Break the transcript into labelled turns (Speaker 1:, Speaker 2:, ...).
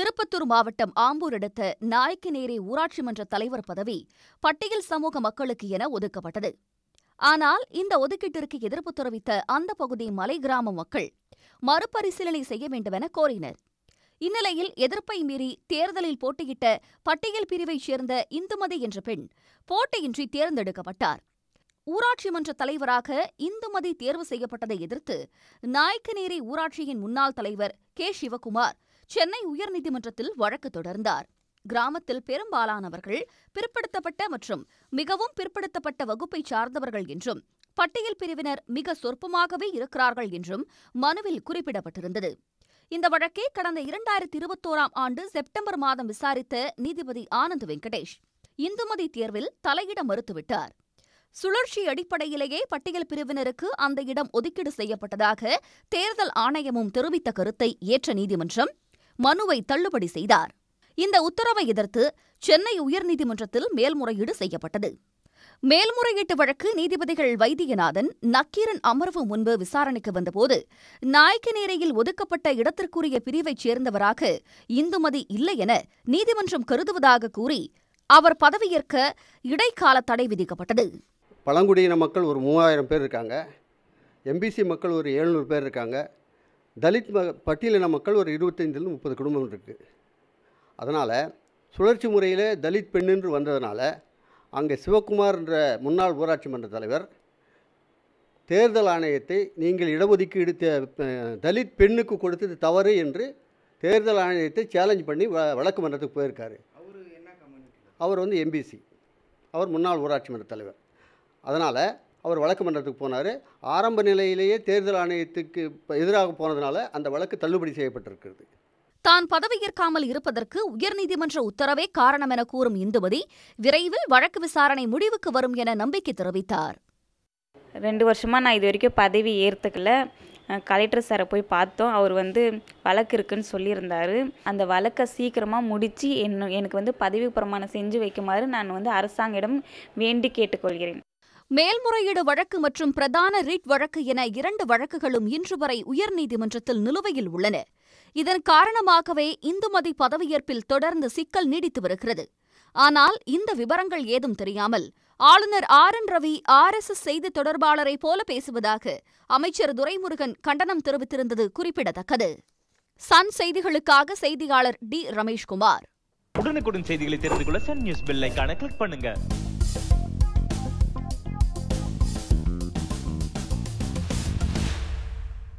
Speaker 1: திருப்பத்தூர் மாவட்டம் ஆம்பூர் அடுத்த நாயக்கநேரி ஊராட்சி மன்ற தலைவர் பதவி பட்டியல் சமூக மக்களுக்கு என ஒதுக்கப்பட்டது ஆனால் இந்த ஒதுக்கீட்டிற்கு எதிர்ப்பு தெரிவித்த அந்த பகுதி மலை கிராம மக்கள் மறுபரிசீலனை செய்ய வேண்டுமென கோரினர் இந்நிலையில் எதிர்ப்பை மீறி தேர்தலில் போட்டியிட்ட பட்டியல் பிரிவைச் சேர்ந்த இந்துமதி என்ற பெண் போட்டியின்றி தேர்ந்தெடுக்கப்பட்டார் ஊராட்சி மன்ற தலைவராக இந்துமதி தேர்வு செய்யப்பட்டதை எதிர்த்து நாயக்கநேரி ஊராட்சியின் முன்னாள் தலைவர் கே சிவகுமார் சென்னை உயர்நீதிமன்றத்தில் வழக்கு தொடர்ந்தார் கிராமத்தில் பெரும்பாலானவர்கள் பிற்படுத்தப்பட்ட மற்றும் மிகவும் பிற்படுத்தப்பட்ட வகுப்பை சார்ந்தவர்கள் என்றும் பட்டியல் பிரிவினர் மிக சொற்பமாகவே இருக்கிறார்கள் என்றும் மனுவில் குறிப்பிடப்பட்டிருந்தது இந்த வழக்கை கடந்த இரண்டாயிரத்தி இருபத்தோராம் ஆண்டு செப்டம்பர் மாதம் விசாரித்த நீதிபதி ஆனந்த் வெங்கடேஷ் இந்துமதி தேர்வில் தலையிட மறுத்துவிட்டார் சுழற்சி அடிப்படையிலேயே பட்டியல் பிரிவினருக்கு அந்த இடம் ஒதுக்கீடு செய்யப்பட்டதாக தேர்தல் ஆணையமும் தெரிவித்த கருத்தை ஏற்ற நீதிமன்றம் மனுவை தள்ளுபடி செய்தார் இந்த உத்தரவை எதிர்த்து சென்னை உயர்நீதிமன்றத்தில் மேல்முறையீடு செய்யப்பட்டது மேல்முறையீட்டு வழக்கு நீதிபதிகள் வைத்தியநாதன் நக்கீரன் அமர்வு முன்பு விசாரணைக்கு வந்தபோது நாய்க்கநேரையில் ஒதுக்கப்பட்ட இடத்திற்குரிய பிரிவைச் சேர்ந்தவராக இந்துமதி இல்லை என நீதிமன்றம் கருதுவதாக கூறி அவர் பதவியேற்க இடைக்கால தடை விதிக்கப்பட்டது
Speaker 2: பழங்குடியின மக்கள் ஒரு மூவாயிரம் பேர் இருக்காங்க எம்பிசி மக்கள் ஒரு எழுநூறு பேர் இருக்காங்க தலித் ம பட்டியலின மக்கள் ஒரு இருபத்தைந்துலேருந்து முப்பது குடும்பம் இருக்குது அதனால் சுழற்சி முறையில் தலித் பெண்ணுன்று வந்ததினால அங்கே என்ற முன்னாள் ஊராட்சி மன்ற தலைவர் தேர்தல் ஆணையத்தை நீங்கள் இடஒதுக்கீடு தலித் பெண்ணுக்கு கொடுத்தது தவறு என்று தேர்தல் ஆணையத்தை சேலஞ்ச் பண்ணி வ வழக்கு மன்றத்துக்கு போயிருக்காரு அவர் வந்து எம்பிசி அவர் முன்னாள் ஊராட்சி மன்ற தலைவர் அதனால் அவர் வழக்கு மன்றத்துக்கு போனார் ஆரம்ப நிலையிலேயே தேர்தல் ஆணையத்துக்கு எதிராக போனதுனால அந்த வழக்கு தள்ளுபடி செய்யப்பட்டிருக்கிறது
Speaker 1: தான் பதவியேற்காமல் இருப்பதற்கு உயர்நீதிமன்ற உத்தரவே காரணம் என கூறும் இந்துமதி விரைவில் வழக்கு
Speaker 3: விசாரணை முடிவுக்கு வரும் என நம்பிக்கை தெரிவித்தார் ரெண்டு வருஷமாக நான் இது வரைக்கும் பதவி ஏற்றுக்கல கலெக்டர் சாரை போய் பார்த்தோம் அவர் வந்து வழக்கு இருக்குன்னு சொல்லியிருந்தார் அந்த வழக்கை சீக்கிரமாக முடித்து என் எனக்கு வந்து பதவி பிரமாணம் செஞ்சு வைக்குமாறு நான் வந்து அரசாங்கிடம் வேண்டி கேட்டுக்கொள்கிறேன் மேல்முறையீடு வழக்கு மற்றும் பிரதான ரீட் வழக்கு என இரண்டு
Speaker 1: வழக்குகளும் இன்று வரை உயர்நீதிமன்றத்தில் நிலுவையில் உள்ளன இதன் காரணமாகவே இந்துமதி பதவியேற்பில் தொடர்ந்து சிக்கல் நீடித்து வருகிறது ஆனால் இந்த விவரங்கள் ஏதும் தெரியாமல் ஆளுநர் R N Ravi R S S செய்தி தொடர்பாளரை போல பேசுவதாக அமைச்சர் துரைமுருகன் கண்டனம் தெரிவித்திருந்தது குறிப்பிடத்தக்கது சன் செய்திகளுக்காக செய்தியாளர் டி ரமேஷ்குமார்
Speaker 2: உடனுக்குடன் செய்திகளை தெரிந்து கொள்ள சன் நியூஸ் பெல் கிளிக் பண்ணுங்க